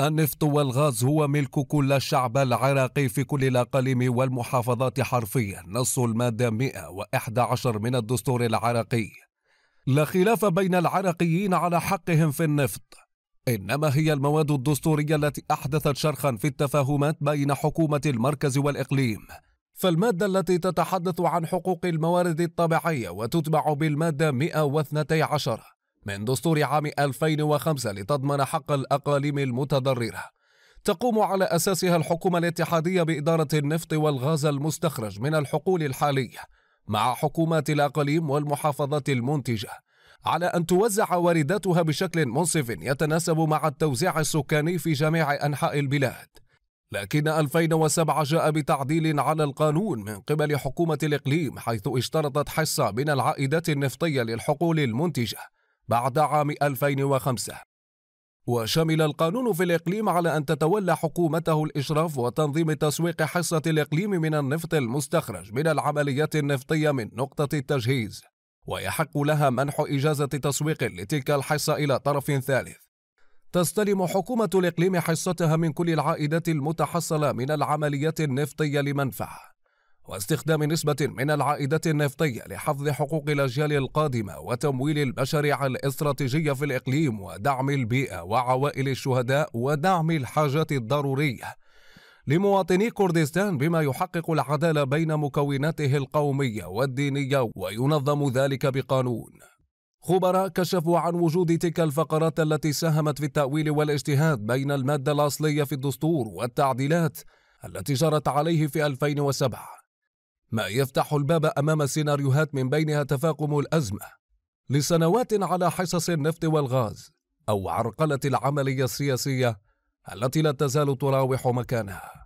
النفط والغاز هو ملك كل الشعب العراقي في كل الأقاليم والمحافظات حرفيا نص المادة 111 من الدستور العراقي لا خلاف بين العراقيين على حقهم في النفط إنما هي المواد الدستورية التي أحدثت شرخا في التفاهمات بين حكومة المركز والإقليم فالمادة التي تتحدث عن حقوق الموارد الطبيعية وتتبع بالمادة 112 من دستور عام 2005 لتضمن حق الأقاليم المتضررة تقوم على أساسها الحكومة الاتحادية بإدارة النفط والغاز المستخرج من الحقول الحالية مع حكومات الأقاليم والمحافظات المنتجة على أن توزع وارداتها بشكل منصف يتناسب مع التوزيع السكاني في جميع أنحاء البلاد لكن 2007 جاء بتعديل على القانون من قبل حكومة الإقليم حيث اشترطت حصة من العائدات النفطية للحقول المنتجة بعد عام 2005 وشمل القانون في الإقليم على أن تتولى حكومته الإشراف وتنظيم تسويق حصة الإقليم من النفط المستخرج من العمليات النفطية من نقطة التجهيز ويحق لها منح إجازة تسويق لتلك الحصة إلى طرف ثالث تستلم حكومة الإقليم حصتها من كل العائدات المتحصلة من العمليات النفطية لمنفعة واستخدام نسبة من العائدات النفطية لحفظ حقوق الأجيال القادمة وتمويل المشاريع الاستراتيجية في الإقليم ودعم البيئة وعوائل الشهداء ودعم الحاجات الضرورية لمواطني كردستان بما يحقق العدالة بين مكوناته القومية والدينية وينظم ذلك بقانون خبراء كشفوا عن وجود تلك الفقرات التي ساهمت في التأويل والاجتهاد بين المادة الأصلية في الدستور والتعديلات التي جرت عليه في 2007 ما يفتح الباب امام سيناريوهات من بينها تفاقم الازمه لسنوات على حصص النفط والغاز او عرقله العمليه السياسيه التي لا تزال تراوح مكانها